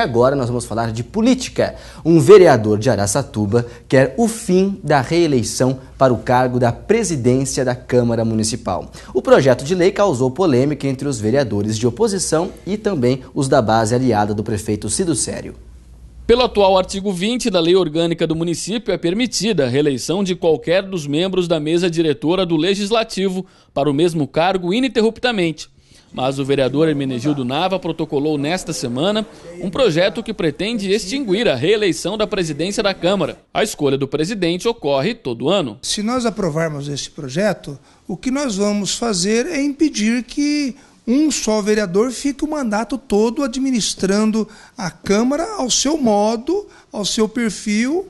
Agora nós vamos falar de política. Um vereador de Araçatuba quer o fim da reeleição para o cargo da presidência da Câmara Municipal. O projeto de lei causou polêmica entre os vereadores de oposição e também os da base aliada do prefeito Cido Sério. Pelo atual artigo 20 da Lei Orgânica do Município, é permitida a reeleição de qualquer dos membros da mesa diretora do Legislativo para o mesmo cargo ininterruptamente mas o vereador Hermenegildo Nava protocolou nesta semana um projeto que pretende extinguir a reeleição da presidência da Câmara. A escolha do presidente ocorre todo ano. Se nós aprovarmos este projeto, o que nós vamos fazer é impedir que um só vereador fique o mandato todo administrando a Câmara ao seu modo, ao seu perfil,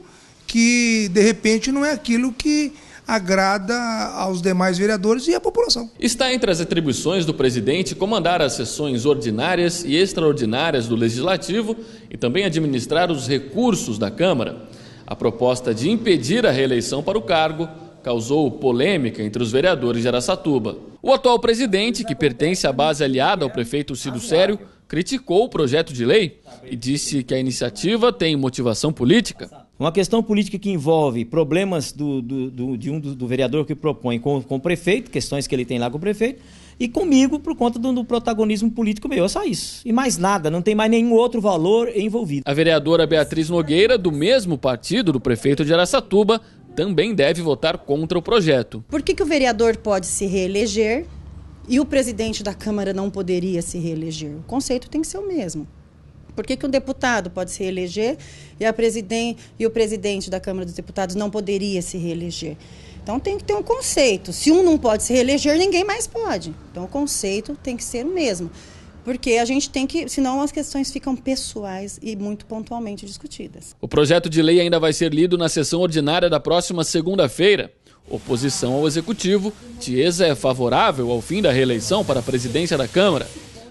que de repente não é aquilo que agrada aos demais vereadores e à população. Está entre as atribuições do presidente comandar as sessões ordinárias e extraordinárias do Legislativo e também administrar os recursos da Câmara. A proposta de impedir a reeleição para o cargo causou polêmica entre os vereadores de Araçatuba. O atual presidente, que pertence à base aliada ao prefeito Cido Sério, criticou o projeto de lei e disse que a iniciativa tem motivação política. Uma questão política que envolve problemas do, do, do de um do, do, vereador que propõe com, com o prefeito, questões que ele tem lá com o prefeito, e comigo por conta do, do, protagonismo político meu. É só isso. E mais nada, não tem mais nenhum outro valor envolvido. A vereadora Beatriz Nogueira, do mesmo partido do prefeito de Araçatuba, também deve votar contra o projeto. Por que, que o vereador pode se reeleger e o presidente da Câmara não poderia se reeleger? O conceito tem que ser o mesmo. Por que, que um deputado pode se reeleger e, a presiden e o presidente da Câmara dos Deputados não poderia se reeleger? Então tem que ter um conceito. Se um não pode se reeleger, ninguém mais pode. Então o conceito tem que ser o mesmo. Porque a gente tem que, senão as questões ficam pessoais e muito pontualmente discutidas. O projeto de lei ainda vai ser lido na sessão ordinária da próxima segunda-feira. Oposição ao executivo, Tiesa é favorável ao fim da reeleição para a presidência da Câmara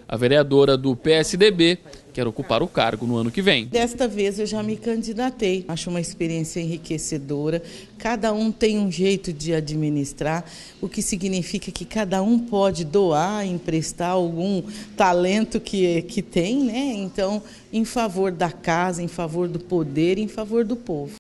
a vereadora do PSDB quer ocupar o cargo no ano que vem. Desta vez eu já me candidatei. Acho uma experiência enriquecedora. Cada um tem um jeito de administrar, o que significa que cada um pode doar, emprestar algum talento que, que tem, né? Então, em favor da casa, em favor do poder, em favor do povo.